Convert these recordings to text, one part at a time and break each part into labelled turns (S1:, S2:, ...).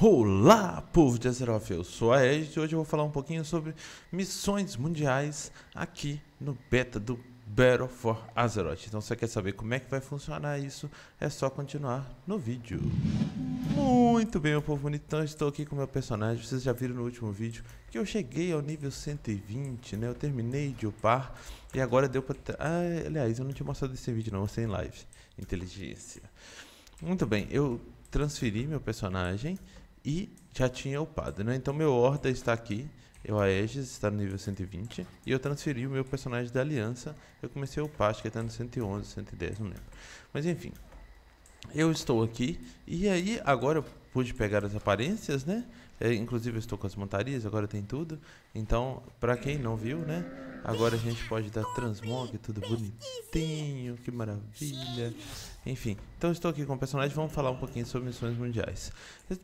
S1: Olá, povo de Azeroth, eu sou a Ed e hoje eu vou falar um pouquinho sobre missões mundiais aqui no beta do Battle for Azeroth. Então, se você quer saber como é que vai funcionar isso, é só continuar no vídeo. Muito bem, meu povo bonito, então estou aqui com o meu personagem, vocês já viram no último vídeo que eu cheguei ao nível 120, né? Eu terminei de upar e agora deu pra... Ah, aliás, eu não tinha mostrado esse vídeo não, sem live. Inteligência. Muito bem, eu transferi meu personagem e já tinha o padre, né? Então meu Horda está aqui, eu Aegis está no nível 120, e eu transferi o meu personagem da aliança, eu comecei o Paz, que está no 111, 110, não lembro. Mas enfim, eu estou aqui e aí agora eu pude pegar as aparências, né? É, inclusive eu estou com as montarias, agora tem tudo. Então, para quem não viu, né? Agora a gente pode dar transmog, tudo bonitinho, que maravilha. Enfim, então estou aqui com o personagem, vamos falar um pouquinho sobre missões mundiais.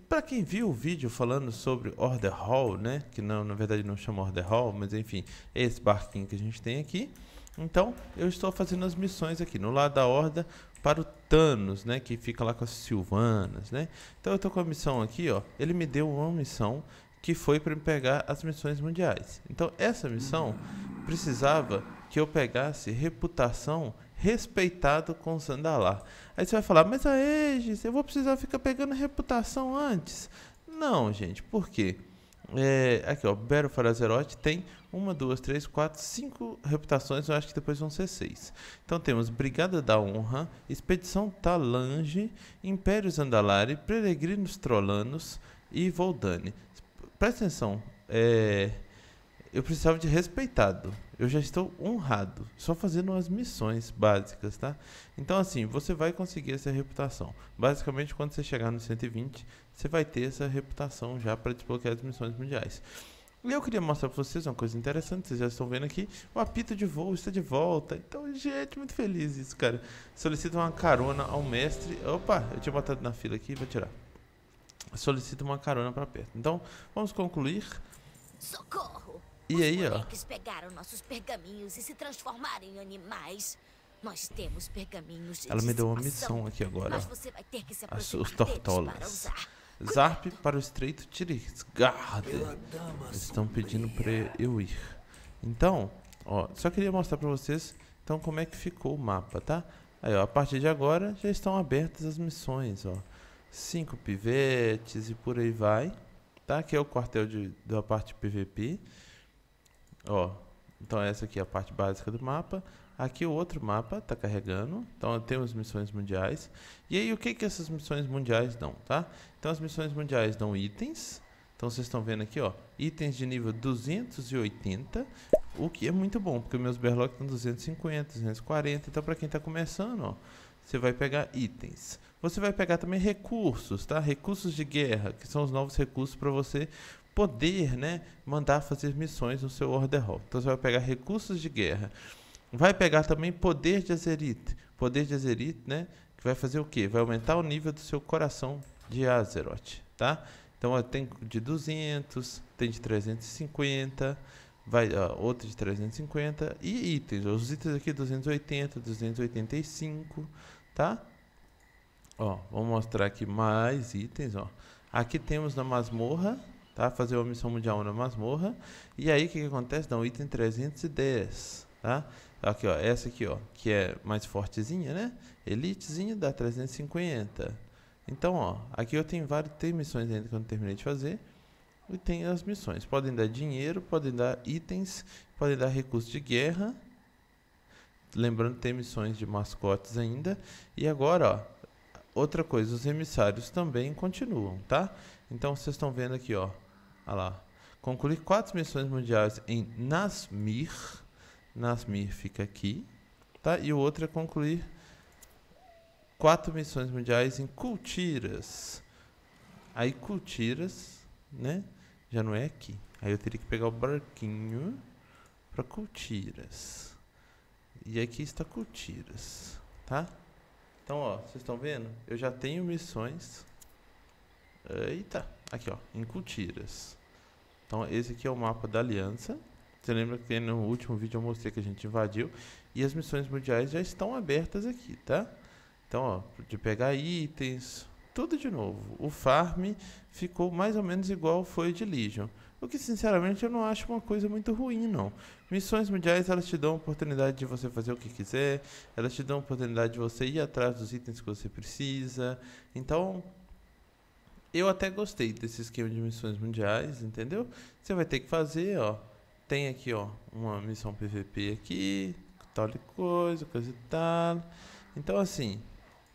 S1: Para quem viu o vídeo falando sobre Order Hall, né? Que não, na verdade não chama Order Hall, mas enfim, é esse barquinho que a gente tem aqui. Então, eu estou fazendo as missões aqui no lado da horda para o Thanos, né? Que fica lá com as Silvanas, né? Então, eu estou com a missão aqui, ó. Ele me deu uma missão que foi para me pegar as missões mundiais. Então, essa missão precisava que eu pegasse reputação respeitado com Sandalar. Aí você vai falar, mas a Aegis, eu vou precisar ficar pegando reputação antes. Não, gente, por quê? É, aqui, ó, Bero Farazerote tem uma, duas, três, quatro, cinco reputações, eu acho que depois vão ser seis. Então temos Brigada da Honra, Expedição Talange, Impérios Andalari, Peregrinos Trolanos e Voldane. Presta atenção, é... eu precisava de respeitado. Eu já estou honrado, só fazendo as missões básicas, tá? Então assim, você vai conseguir essa reputação. Basicamente, quando você chegar no 120, você vai ter essa reputação já para desbloquear as missões mundiais. E eu queria mostrar pra vocês uma coisa interessante, vocês já estão vendo aqui, o apito de voo está de volta. Então, gente, muito feliz isso, cara. Solicita uma carona ao mestre. Opa, eu tinha botado na fila aqui, vou tirar. Solicita uma carona pra perto. Então, vamos concluir. Socorro! E aí, ó. pegaram nossos pergaminhos e se transformaram em animais. Nós temos pergaminhos de Ela me deu uma missão aqui agora. Mas você vai ter que se As, os tortolas. Zarpe para o estreito Tirisgarde. Estão pedindo para eu ir. Então, ó, só queria mostrar para vocês então como é que ficou o mapa, tá? Aí, ó, a partir de agora já estão abertas as missões, ó. Cinco pivetes e por aí vai. Tá? Aqui é o quartel de, da parte PVP. Ó, então essa aqui é a parte básica do mapa. Aqui o outro mapa está carregando, então temos missões mundiais. E aí o que, que essas missões mundiais dão, tá? Então as missões mundiais dão itens, então vocês estão vendo aqui, ó, itens de nível 280, o que é muito bom, porque meus Berlock estão 250, 240, então para quem está começando, ó, você vai pegar itens. Você vai pegar também recursos, tá? Recursos de guerra, que são os novos recursos para você poder, né, mandar fazer missões no seu Order Hall. Então você vai pegar recursos de guerra. Vai pegar também poder de Azerite. Poder de Azerite, né? Que vai fazer o quê? Vai aumentar o nível do seu coração de Azeroth, tá? Então tem de 200, tem de 350, vai ó, outro de 350 e itens. Os itens aqui 280, 285, tá? Ó, vou mostrar aqui mais itens, ó. Aqui temos na masmorra, tá? Fazer uma missão mundial na masmorra. E aí o que, que acontece? Dá um item 310 Tá? Aqui, ó, essa aqui, ó, que é mais fortezinha, né? Elitezinha dá 350. Então, ó, aqui eu tenho várias tem missões ainda que eu não terminei de fazer. E tem as missões. Podem dar dinheiro, podem dar itens, podem dar recursos de guerra. Lembrando, tem missões de mascotes ainda. E agora, ó, outra coisa, os emissários também continuam, tá? Então, vocês estão vendo aqui, ó, lá. Concluir quatro missões mundiais em Nasmir Nasmir fica aqui, tá? E o outro é concluir quatro missões mundiais em Cultiras. Aí Cultiras, né? Já não é aqui. Aí eu teria que pegar o barquinho para Cultiras. E aqui está Cultiras, tá? Então, ó, vocês estão vendo? Eu já tenho missões. Eita, aqui, ó, em Cultiras. Então, esse aqui é o mapa da aliança. Você lembra que no último vídeo eu mostrei que a gente invadiu. E as missões mundiais já estão abertas aqui, tá? Então, ó, de pegar itens, tudo de novo. O farm ficou mais ou menos igual foi de Legion. O que, sinceramente, eu não acho uma coisa muito ruim, não. Missões mundiais, elas te dão a oportunidade de você fazer o que quiser. Elas te dão a oportunidade de você ir atrás dos itens que você precisa. Então, eu até gostei desse esquema de missões mundiais, entendeu? Você vai ter que fazer, ó tem aqui, ó, uma missão PVP aqui, tal de coisa, coisa e tal. Então, assim,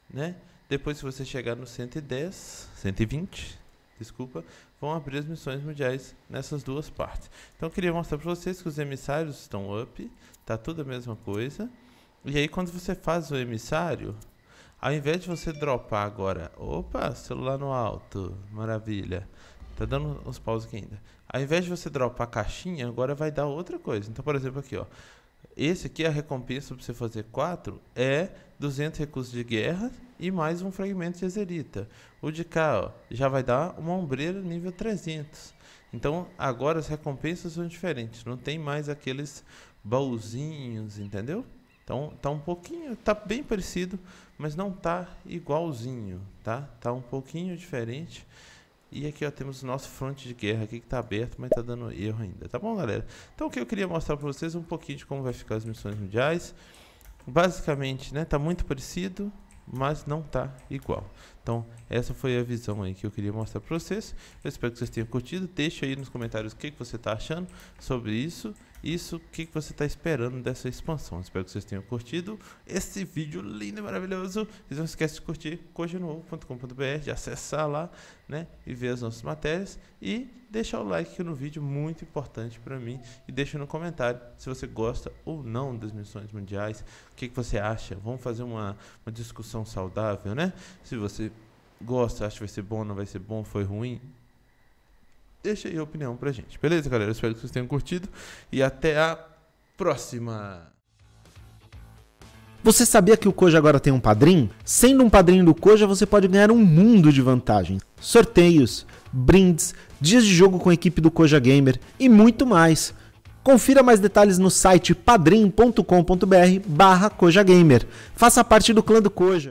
S1: né? Depois, se você chegar no 110, 120, desculpa, vão abrir as missões mundiais nessas duas partes. Então, eu queria mostrar para vocês que os emissários estão up, tá tudo a mesma coisa. E aí, quando você faz o emissário, ao invés de você dropar agora, opa, celular no alto, maravilha. Tá dando uns paus aqui ainda. Ao invés de você dropar a caixinha, agora vai dar outra coisa. Então, por exemplo, aqui, ó. Esse aqui, a recompensa para você fazer 4 é 200 recursos de guerra e mais um fragmento de exerita. O de cá, ó, já vai dar uma ombreira nível 300. Então, agora as recompensas são diferentes. Não tem mais aqueles baúzinhos, entendeu? Então, tá um pouquinho, tá bem parecido, mas não tá igualzinho, tá? Tá um pouquinho diferente. E aqui ó, temos o nosso fronte de guerra aqui que está aberto, mas está dando erro ainda, tá bom galera? Então o que eu queria mostrar para vocês é um pouquinho de como vai ficar as missões mundiais. Basicamente, né, tá muito parecido, mas não tá igual. Então, essa foi a visão aí que eu queria mostrar para vocês. Eu espero que vocês tenham curtido. Deixa aí nos comentários o que, que você está achando sobre isso. Isso, o que, que você está esperando dessa expansão. Espero que vocês tenham curtido esse vídeo lindo e maravilhoso. E não esquece de curtir cojanovo.com.br, de acessar lá, né? E ver as nossas matérias. E deixar o like no vídeo, é muito importante para mim. E deixa no comentário se você gosta ou não das missões mundiais. O que, que você acha? Vamos fazer uma, uma discussão saudável, né? Se você gosta, acha que vai ser bom, não vai ser bom, foi ruim. Deixa aí a opinião pra gente. Beleza, galera? espero que vocês tenham curtido e até a próxima! Você sabia que o Coja agora tem um padrinho? Sendo um padrinho do Coja, você pode ganhar um mundo de vantagens: sorteios, brindes, dias de jogo com a equipe do Coja Gamer e muito mais. Confira mais detalhes no site padrim.com.br/barra Coja Gamer. Faça parte do clã do Coja.